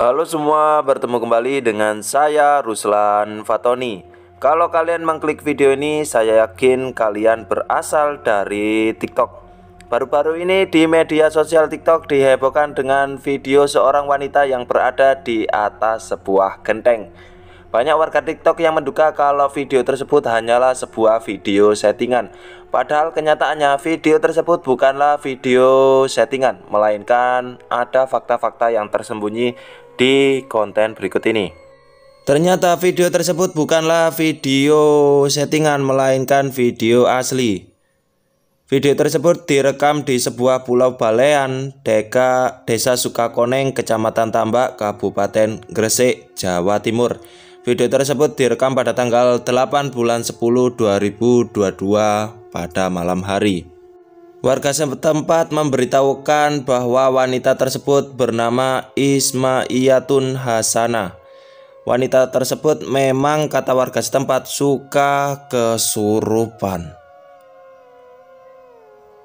Halo semua, bertemu kembali dengan saya Ruslan Fatoni. Kalau kalian mengklik video ini, saya yakin kalian berasal dari TikTok. Baru-baru ini di media sosial TikTok dihebohkan dengan video seorang wanita yang berada di atas sebuah genteng. Banyak warga TikTok yang menduga kalau video tersebut hanyalah sebuah video settingan. Padahal kenyataannya video tersebut bukanlah video settingan, melainkan ada fakta-fakta yang tersembunyi di konten berikut ini. Ternyata video tersebut bukanlah video settingan melainkan video asli. Video tersebut direkam di sebuah pulau Balean, Deka, Desa Sukakoneng, Kecamatan Tambak, Kabupaten Gresik, Jawa Timur. Video tersebut direkam pada tanggal 8 bulan 10 2022 pada malam hari. Warga setempat memberitahukan bahwa wanita tersebut bernama Isma Ismaiyatun Hasana. Wanita tersebut memang kata warga setempat suka kesurupan.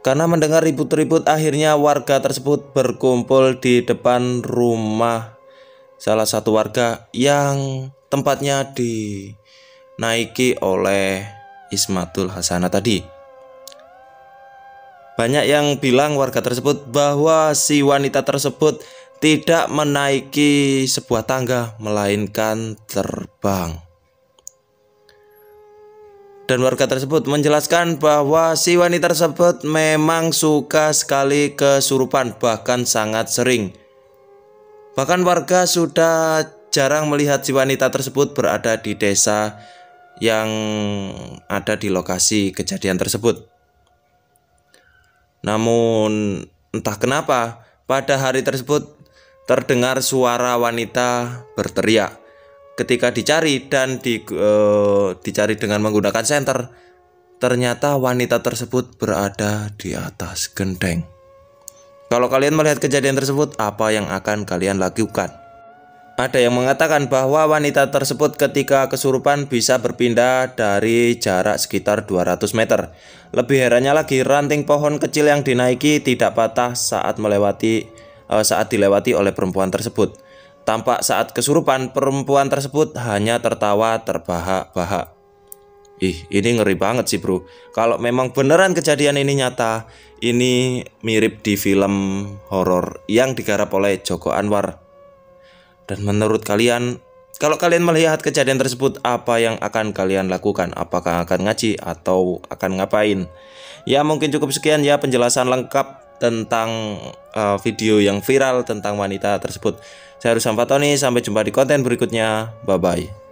Karena mendengar ribut-ribut akhirnya warga tersebut berkumpul di depan rumah salah satu warga yang tempatnya dinaiki oleh Ismatul Hasanah tadi. Banyak yang bilang warga tersebut bahwa si wanita tersebut tidak menaiki sebuah tangga melainkan terbang. Dan warga tersebut menjelaskan bahwa si wanita tersebut memang suka sekali kesurupan bahkan sangat sering. Bahkan warga sudah jarang melihat si wanita tersebut berada di desa yang ada di lokasi kejadian tersebut. Namun entah kenapa pada hari tersebut terdengar suara wanita berteriak. Ketika dicari dan di, e, dicari dengan menggunakan senter, ternyata wanita tersebut berada di atas gendeng. Kalau kalian melihat kejadian tersebut, apa yang akan kalian lakukan? Ada yang mengatakan bahwa wanita tersebut ketika kesurupan bisa berpindah dari jarak sekitar 200 meter. Lebih herannya lagi, ranting pohon kecil yang dinaiki tidak patah saat melewati eh, saat dilewati oleh perempuan tersebut. Tampak saat kesurupan, perempuan tersebut hanya tertawa terbahak-bahak. Ih, ini ngeri banget sih, Bro. Kalau memang beneran kejadian ini nyata, ini mirip di film horor yang digarap oleh Joko Anwar dan menurut kalian, kalau kalian melihat kejadian tersebut, apa yang akan kalian lakukan? Apakah akan ngaji atau akan ngapain? Ya, mungkin cukup sekian ya penjelasan lengkap tentang uh, video yang viral tentang wanita tersebut. Saya Rusam Fatoni, sampai jumpa di konten berikutnya. Bye-bye.